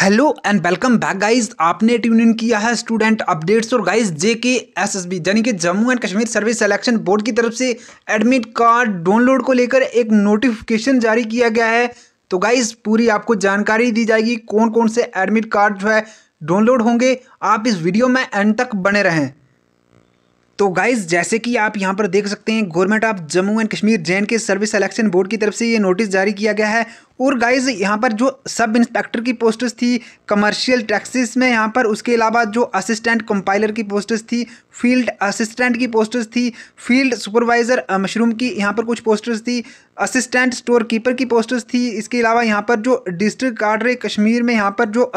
hello and welcome back guys आपने tune in किया है स्टूडेंट अपडेट्स और गाइस एस बी यानी कि Jammu and Kashmir service selection board की तरफ से एडमिट कार्ड डाउनलोड को लेकर एक नोटिफिकेशन जारी किया गया है तो गाइस पूरी आपको जानकारी दी जाएगी कौन कौन से एडमिट कार्ड जो है डाउनलोड होंगे आप इस वीडियो में एंड तक बने रहें तो गाइज जैसे कि आप यहाँ पर देख सकते हैं government of Jammu and Kashmir J K service selection board की तरफ से ये नोटिस जारी किया गया है और गाइज यहाँ पर जो सब इंस्पेक्टर की पोस्टर्स थी कमर्शियल टैक्सीज में यहाँ पर उसके अलावा जो असिस्टेंट कंपाइलर की पोस्टर्स थी फील्ड असिस्टेंट की पोस्टर्स थी फील्ड सुपरवाइज़र मशरूम की यहाँ पर कुछ पोस्टर्स थी असिस्टेंट स्टोर कीपर की पोस्टर्स थी इसके अलावा यहाँ पर जो डिस्ट्रिक्ट कार्डरे कश्मीर में यहाँ पर जो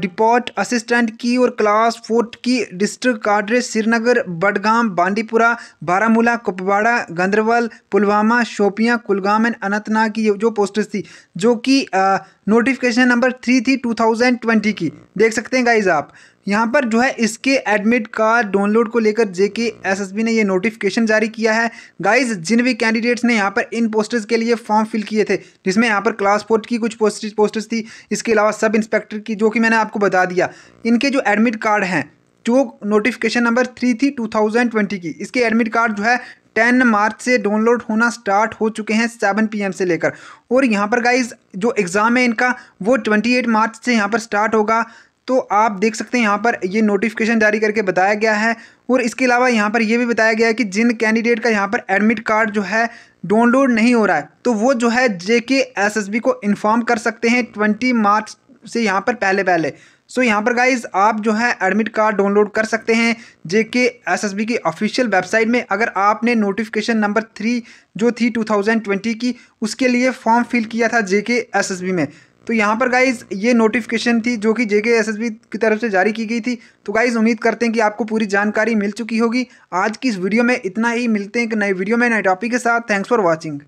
डिपोट असिस्टेंट की और क्लास फोर्थ की district cadre Srinagar Budgam Bandipora Baramulla Kupwara Ganderbal Pulwama Shopian Kulgam and Anantnag की जो पोस्टर्स थी जो कि नोटिफिकेशन नंबर थ्री थी 2020 की देख सकते हैं गाइज आप यहाँ पर जो है इसके एडमिट कार्ड डाउनलोड को लेकर जेके एसएसबी ने ये नोटिफिकेशन जारी किया है गाइज जिन भी कैंडिडेट्स ने यहाँ पर इन पोस्टर्स के लिए फॉर्म फिल किए थे जिसमें यहाँ पर क्लास फोर्थ की कुछ पोस्टर्स पोस्टर्स थी इसके अलावा सब इंस्पेक्टर की जो कि मैंने आपको बता दिया इनके जो एडमिट कार्ड हैं जो नोटिफिकेशन नंबर थ्री थी 2020 की इसके एडमिट कार्ड जो है टेन मार्च से डाउनलोड होना स्टार्ट हो चुके हैं सेवन पी से लेकर और यहाँ पर गाइज जो एग्ज़ाम है इनका वो ट्वेंटी एट मार्च से यहाँ पर स्टार्ट होगा तो आप देख सकते हैं यहाँ पर ये नोटिफिकेशन जारी करके बताया गया है और इसके अलावा यहाँ पर यह भी बताया गया है कि जिन कैंडिडेट का यहाँ पर एडमिट कार्ड जो है डाउनलोड नहीं हो रहा है तो वो जो है J K S S B को इन्फॉर्म कर सकते हैं ट्वेंटी मार्च से यहाँ पर पहले पहले सो यहाँ पर गाइज आप जो है एडमिट कार्ड डाउनलोड कर सकते हैं J K S S B की ऑफिशियल वेबसाइट में अगर आपने नोटिफिकेशन नंबर थ्री जो थी 2020 की उसके लिए फॉर्म फिल किया था जे के एस एस बी में तो यहाँ पर गाइज ये नोटिफिकेशन थी जो कि जेके एसएसबी की तरफ से जारी की गई थी तो गाइज उम्मीद करते हैं कि आपको पूरी जानकारी मिल चुकी होगी आज की इस वीडियो में इतना ही मिलते हैं एक नए वीडियो में नए टॉपिक के साथ थैंक्स फॉर वॉचिंग